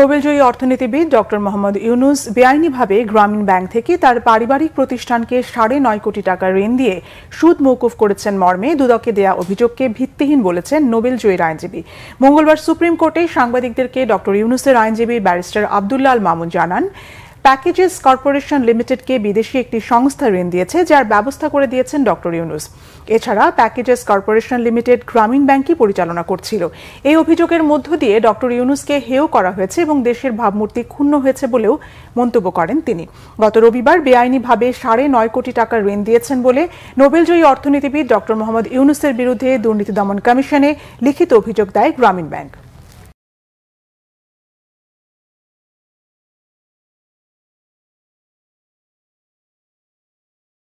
নোবেলজয়ী অর্থনীতিবিদ ডক্টর মোহাম্মদ ইউনুস বেআইনিভাবে গ্রামীণ ব্যাংক থেকে তার পারিবারিক প্রতিষ্ঠানকে সাড়ে নয় কোটি টাকা ঋণ দিয়ে সুদ মৌকুফ করেছেন মর্মে দুদকে দেয়া অভিযোগকে ভিত্তিহীন বলেছেন নোবেলজয়ীর আইনজীবী মঙ্গলবার সুপ্রিম কোর্টে সাংবাদিকদেরকে ডক্টর ইউনুসের আইনজীবী ব্যারিস্টার আবদুল্লাল মামুন জানান প্যাকেজেস কর্পোরেশন লিমিটেডকে বিদেশি একটি সংস্থা ঋণ দিয়েছে যার ব্যবস্থা করে দিয়েছেন ডক্টর ইউনুস এছাড়া প্যাকেজেস কর্পোরেশন লিমিটেড গ্রামীণ ব্যাংকই পরিচালনা করছিল এই অভিযোগের মধ্য দিয়ে ডক্টর ইউনুসকে হেয় করা হয়েছে এবং দেশের ভাবমূর্তি ক্ষুণ্ণ হয়েছে বলেও মন্তব্য করেন তিনি গত রবিবার বেআইনিভাবে সাড়ে নয় কোটি টাকা ঋণ দিয়েছেন বলে নোবেলজয়ী অর্থনীতিবিদ ডক্টর মোহাম্মদ ইউনুসের বিরুদ্ধে দুর্নীতি দমন কমিশনে লিখিত অভিযোগ দেয় গ্রামীণ ব্যাংক